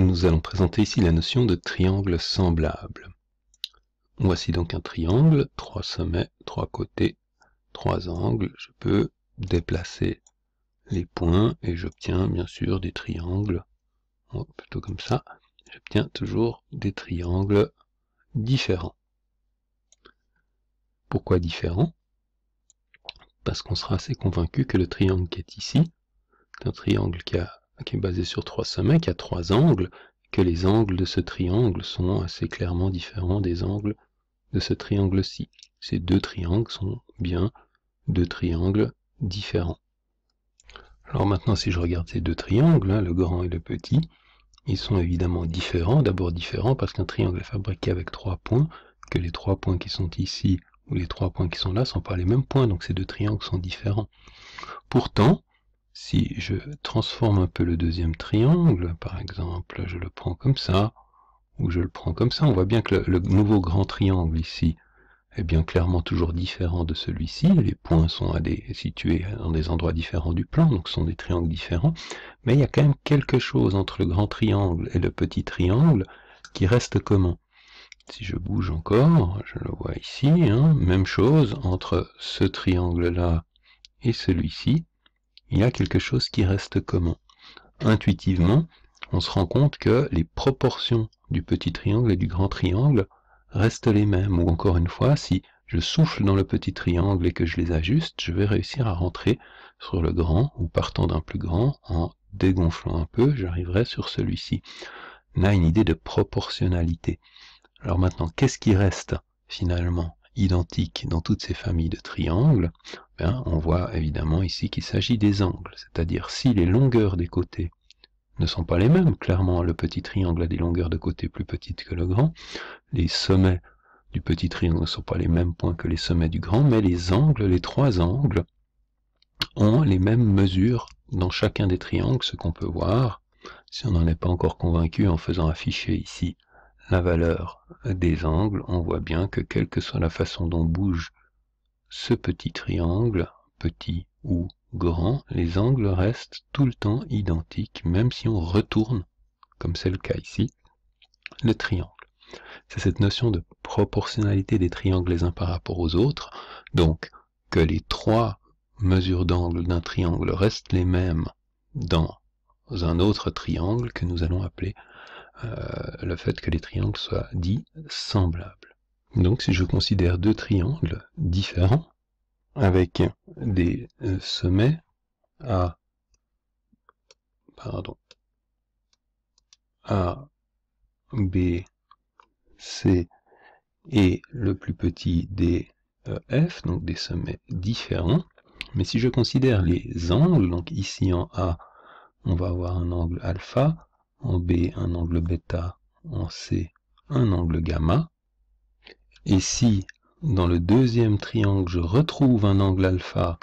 Nous allons présenter ici la notion de triangle semblable. Voici donc un triangle, trois sommets, trois côtés, trois angles. Je peux déplacer les points et j'obtiens bien sûr des triangles, oh, plutôt comme ça, j'obtiens toujours des triangles différents. Pourquoi différents Parce qu'on sera assez convaincu que le triangle qui est ici, est un triangle qui a qui est basé sur trois sommets, qui a trois angles, que les angles de ce triangle sont assez clairement différents des angles de ce triangle-ci. Ces deux triangles sont bien deux triangles différents. Alors maintenant, si je regarde ces deux triangles, hein, le grand et le petit, ils sont évidemment différents. D'abord différents parce qu'un triangle est fabriqué avec trois points, que les trois points qui sont ici ou les trois points qui sont là ne sont pas les mêmes points, donc ces deux triangles sont différents. Pourtant, si je transforme un peu le deuxième triangle, par exemple, je le prends comme ça, ou je le prends comme ça, on voit bien que le, nouveau grand triangle ici est bien clairement toujours différent de celui-ci, les points sont situés dans des endroits différents du plan, donc ce sont des triangles différents, mais il y a quand même quelque chose entre le grand triangle et le petit triangle qui reste commun. Si je bouge encore, je le vois ici, hein, même chose entre ce triangle-là et celui-ci, il y a quelque chose qui reste commun. Intuitivement, on se rend compte que les proportions du petit triangle et du grand triangle restent les mêmes. Ou encore une fois, si je souffle dans le petit triangle et que je les ajuste, je vais réussir à rentrer sur le grand, ou partant d'un plus grand, en dégonflant un peu, j'arriverai sur celui-ci. On a une idée de proportionnalité. Alors maintenant, qu'est-ce qui reste finalement identique dans toutes ces familles de triangles Hein, on voit évidemment ici qu'il s'agit des angles, c'est-à-dire si les longueurs des côtés ne sont pas les mêmes, clairement le petit triangle a des longueurs de côté plus petites que le grand, les sommets du petit triangle ne sont pas les mêmes points que les sommets du grand, mais les angles, les trois angles, ont les mêmes mesures dans chacun des triangles, ce qu'on peut voir, si on n'en est pas encore convaincu en faisant afficher ici la valeur des angles, on voit bien que quelle que soit la façon dont bouge ce petit triangle, petit ou grand, les angles restent tout le temps identiques, même si on retourne, comme c'est le cas ici, le triangle. C'est cette notion de proportionnalité des triangles les uns par rapport aux autres, donc que les trois mesures d'angle d'un triangle restent les mêmes dans un autre triangle que nous allons appeler euh, le fait que les triangles soient dits semblables. Donc si je considère deux triangles différents, avec des euh, sommets A, B, C et le plus petit des euh, F, donc des sommets différents. Mais si je considère les angles, donc ici en A, on va avoir un angle alpha, en B, un angle bêta, en C, un angle gamma, et si, dans le deuxième triangle, je retrouve un angle alpha,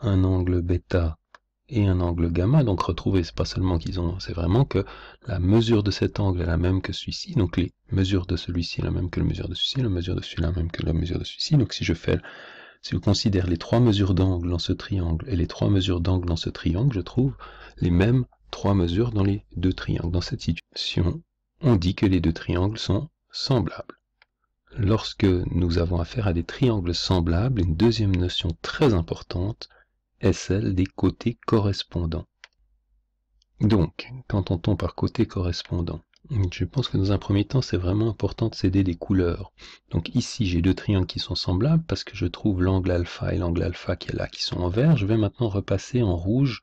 un angle bêta et un angle gamma, donc retrouver, c'est pas seulement qu'ils ont, c'est vraiment que la mesure de cet angle est la même que celui-ci, donc les mesures de celui-ci est la même que la mesure de celui-ci, la mesure de celui-là même que la mesure de celui-ci, donc si je fais, si je considère les trois mesures d'angle dans ce triangle et les trois mesures d'angle dans ce triangle, je trouve les mêmes trois mesures dans les deux triangles. Dans cette situation, on dit que les deux triangles sont semblables lorsque nous avons affaire à des triangles semblables, une deuxième notion très importante est celle des côtés correspondants. Donc, quand on par côté correspondant Je pense que dans un premier temps, c'est vraiment important de céder des couleurs. Donc ici, j'ai deux triangles qui sont semblables parce que je trouve l'angle alpha et l'angle alpha qui est là, qui sont en vert. Je vais maintenant repasser en rouge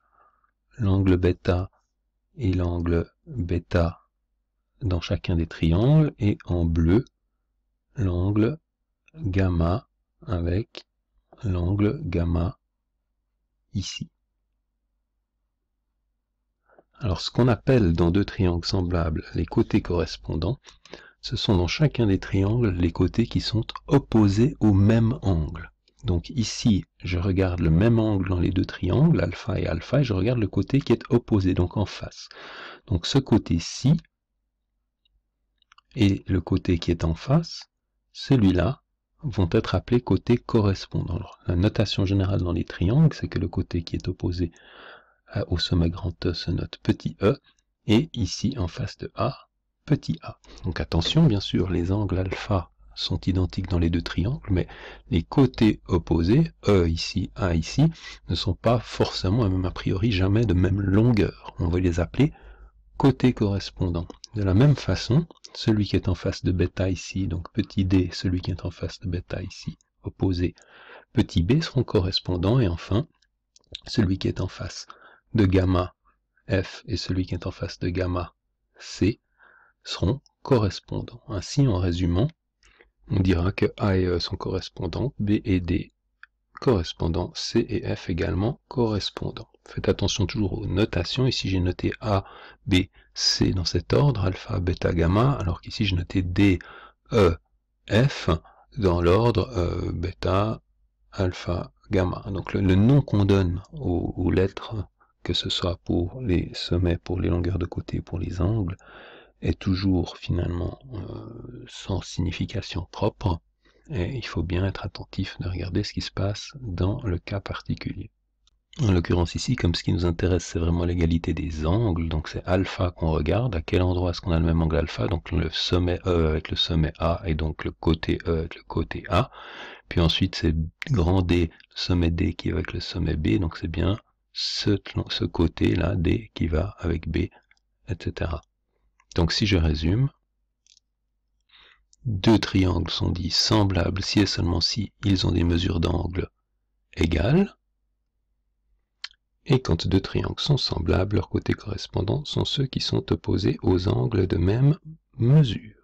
l'angle bêta et l'angle bêta dans chacun des triangles et en bleu l'angle gamma avec l'angle gamma ici. Alors ce qu'on appelle dans deux triangles semblables les côtés correspondants, ce sont dans chacun des triangles les côtés qui sont opposés au même angle. Donc ici, je regarde le même angle dans les deux triangles, alpha et alpha, et je regarde le côté qui est opposé, donc en face. Donc ce côté-ci et le côté qui est en face celui-là vont être appelés côtés correspondants. la notation générale dans les triangles, c'est que le côté qui est opposé au sommet grand E se note petit e, et ici en face de A, petit a. Donc attention, bien sûr, les angles alpha sont identiques dans les deux triangles, mais les côtés opposés, E ici, A ici, ne sont pas forcément, même a priori jamais, de même longueur. On va les appeler côtés correspondants. De la même façon, celui qui est en face de bêta ici, donc petit d, celui qui est en face de bêta ici, opposé, petit b seront correspondants, et enfin, celui qui est en face de gamma f et celui qui est en face de gamma c seront correspondants. Ainsi, en résumant, on dira que A et E sont correspondants, B et D correspondants, C et F également correspondants. Faites attention toujours aux notations. Ici, j'ai noté A, B, C dans cet ordre, alpha, bêta, gamma, alors qu'ici, j'ai noté D, E, F dans l'ordre beta, euh, bêta, alpha, gamma. Donc le, nom qu'on donne aux, lettres, que ce soit pour les sommets, pour les longueurs de côté, pour les angles, est toujours finalement euh, sans signification propre. Et il faut bien être attentif de regarder ce qui se passe dans le cas particulier. En l'occurrence ici, comme ce qui nous intéresse, c'est vraiment l'égalité des angles, donc c'est alpha qu'on regarde, à quel endroit est-ce qu'on a le même angle alpha, donc le sommet E avec le sommet A, et donc le côté E avec le côté A. Puis ensuite, c'est grand D, le sommet D qui va avec le sommet B, donc c'est bien ce, ce côté-là, D, qui va avec B, etc. Donc si je résume, deux triangles sont dits semblables si et seulement si ils ont des mesures d'angle égales, et quand deux triangles sont semblables, leurs côtés correspondants sont ceux qui sont opposés aux angles de même mesure.